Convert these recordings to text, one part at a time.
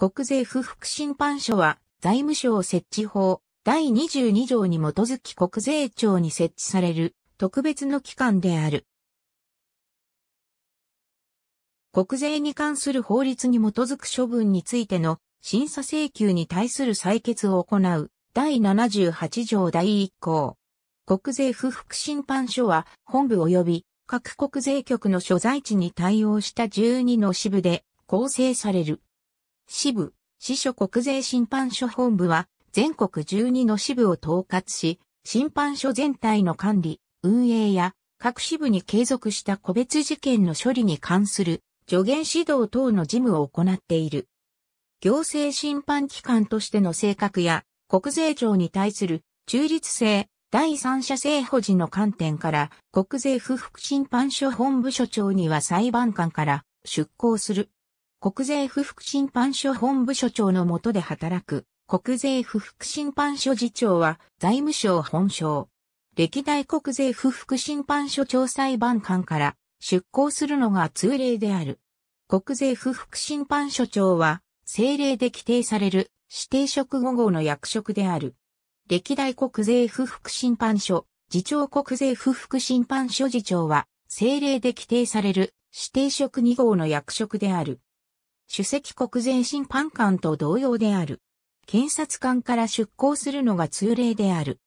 国税不服審判所は財務省設置法第22条に基づき国税庁に設置される特別の機関である。国税に関する法律に基づく処分についての審査請求に対する採決を行う第78条第1項。国税不服審判所は本部及び各国税局の所在地に対応した12の支部で構成される。支部、支所国税審判所本部は、全国12の支部を統括し、審判所全体の管理、運営や、各支部に継続した個別事件の処理に関する助言指導等の事務を行っている。行政審判機関としての性格や国税庁に対する中立性、第三者性保持の観点から国税不服審判所本部所長には裁判官から出向する。国税不服審判所本部所長のもとで働く、国税不服審判所次長は財務省本省。歴代国税不服審判所長裁判官から出向するのが通例である。国税不服審判所長は政令で規定される指定職5号の役職である。歴代国税不服審判所、次長国税不服審判所次長は政令で規定される指定職2号の役職である。主席国税審判官と同様である。検察官から出向するのが通例である。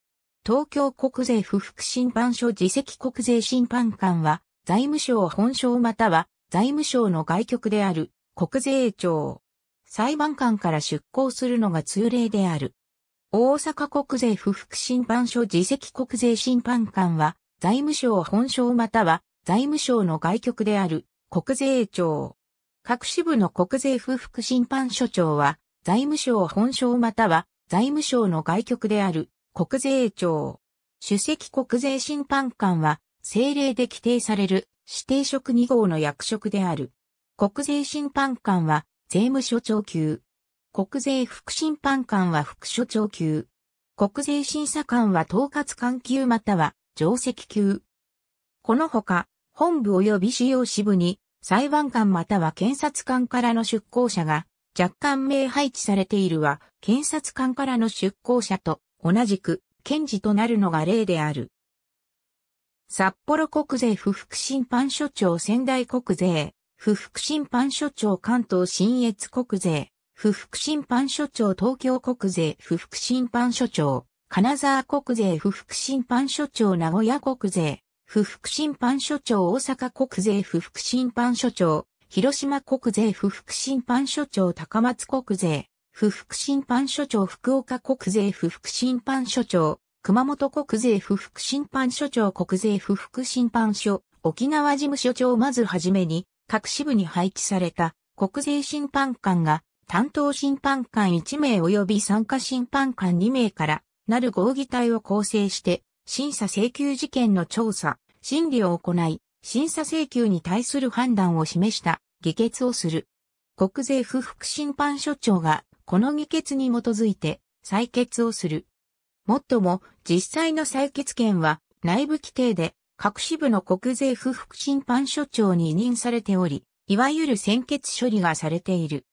東京国税不服審判所自席国税審判官は、財務省本省または財務省の外局である国税庁。裁判官から出向するのが通例である。大阪国税不服審判所自席国税審判官は、財務省本省または財務省の外局である国税庁。各支部の国税不服審判所長は、財務省本省または財務省の外局である国税庁。主席国税審判官は、政令で規定される指定職2号の役職である。国税審判官は税務署長級。国税副審判官は副署長級。国税審査官は統括官級または上席級。このほか、本部及び主要支部に裁判官または検察官からの出向者が若干名配置されているは、検察官からの出向者と同じく検事となるのが例である。札幌国税不服審判所長仙台国税、不服審判所長関東新越国税、不服審判所長東京国税不服審判所長、金沢国税不服審判所長名古屋国税、不服審判所長大阪国税不服審判所長、広島国税不服審判所長高松国税、不服審判所長福岡国税不服審判所長、熊本国税不服審判所長国税不服審判所、沖縄事務所長まずはじめに、各支部に配置された国税審判官が、担当審判官1名及び参加審判官2名からなる合議体を構成して、審査請求事件の調査、審理を行い、審査請求に対する判断を示した議決をする。国税不服審判所長がこの議決に基づいて採決をする。もっとも実際の採決権は内部規定で各支部の国税不服審判所長に委任されており、いわゆる先決処理がされている。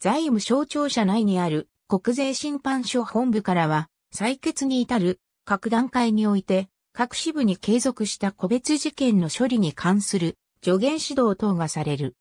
財務省庁舎内にある国税審判所本部からは採決に至る各段階において、各支部に継続した個別事件の処理に関する助言指導等がされる。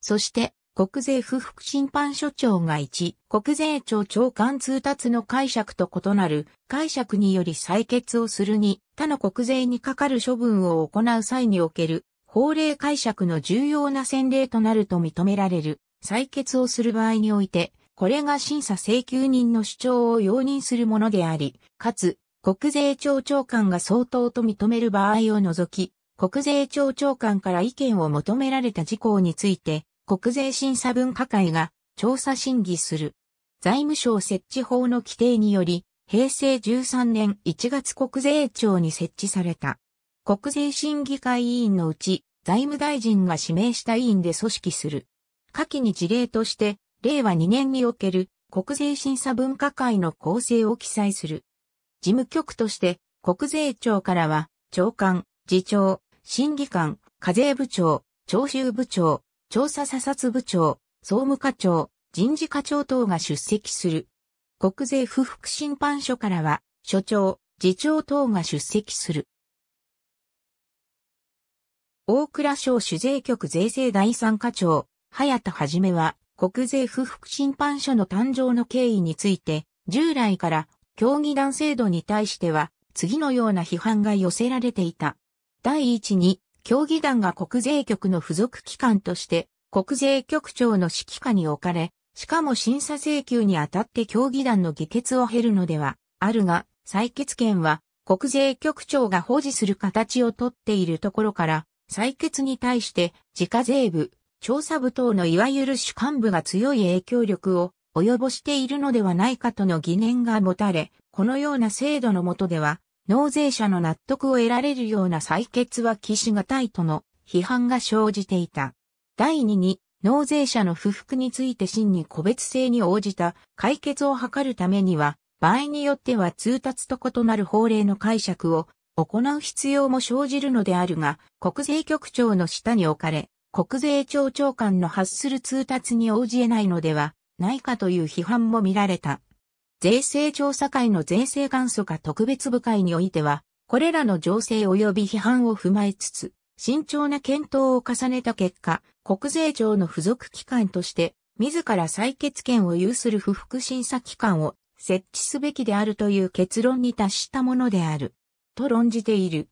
そして、国税不服審判所長が1、国税庁長官通達の解釈と異なる解釈により採決をするに、他の国税にかかる処分を行う際における法令解釈の重要な先例となると認められる採決をする場合において、これが審査請求人の主張を容認するものであり、かつ国税庁長官が相当と認める場合を除き、国税庁長官から意見を求められた事項について、国税審査分科会が調査審議する。財務省設置法の規定により、平成13年1月国税庁に設置された。国税審議会委員のうち、財務大臣が指名した委員で組織する。下記に事例として、令和2年における国税審査分科会の構成を記載する。事務局として、国税庁からは、長官、次長、審議官、課税部長、徴収部長、調査査察部長、総務課長、人事課長等が出席する。国税不服審判所からは、所長、次長等が出席する。大倉省主税局税制第三課長、早田はじめは、国税不服審判所の誕生の経緯について、従来から競技団制度に対しては、次のような批判が寄せられていた。第一に、競技団が国税局の付属機関として、国税局長の指揮下に置かれ、しかも審査請求にあたって競技団の議決を経るのでは、あるが、採決権は国税局長が保持する形をとっているところから、採決に対して、自家税部、調査部等のいわゆる主幹部が強い影響力を及ぼしているのではないかとの疑念が持たれ、このような制度の下では、納税者の納得を得られるような採決は期しがたいとの批判が生じていた。第二に、納税者の不服について真に個別性に応じた解決を図るためには、場合によっては通達と異なる法令の解釈を行う必要も生じるのであるが、国税局長の下に置かれ、国税庁長官の発する通達に応じ得ないのでは、ないかという批判も見られた。税制調査会の税制元祖化特別部会においては、これらの情勢及び批判を踏まえつつ、慎重な検討を重ねた結果、国税庁の付属機関として、自ら採決権を有する不服審査機関を設置すべきであるという結論に達したものである、と論じている。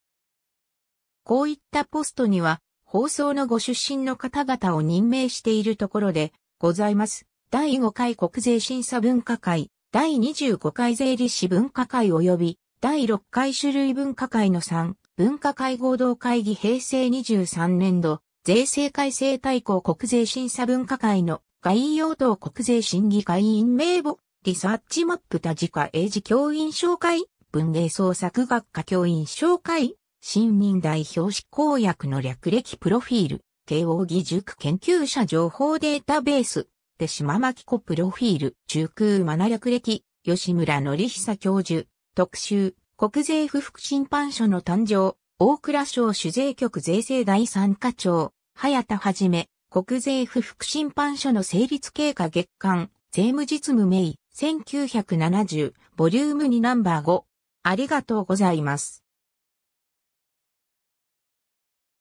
こういったポストには、放送のご出身の方々を任命しているところでございます。第5回国税審査分科会、第25回税理士分科会及び、第6回種類分科会の3、分科会合同会議平成23年度、税制改正大綱国税審査分科会の概要等国税審議会員名簿、リサーチマップ多次化英字教員紹介、文芸創作学科教員紹介、新任代表執行役の略歴プロフィール、慶応義塾研究者情報データベース、って島巻子プロフィール、中空マ略歴、吉村則久教授、特集、国税不服審判所の誕生、大蔵省主税局税制第三課長、早田はじめ、国税不服審判所の成立経過月間、税務実務名、1970、ボリューム2ナンバー5。ありがとうございます。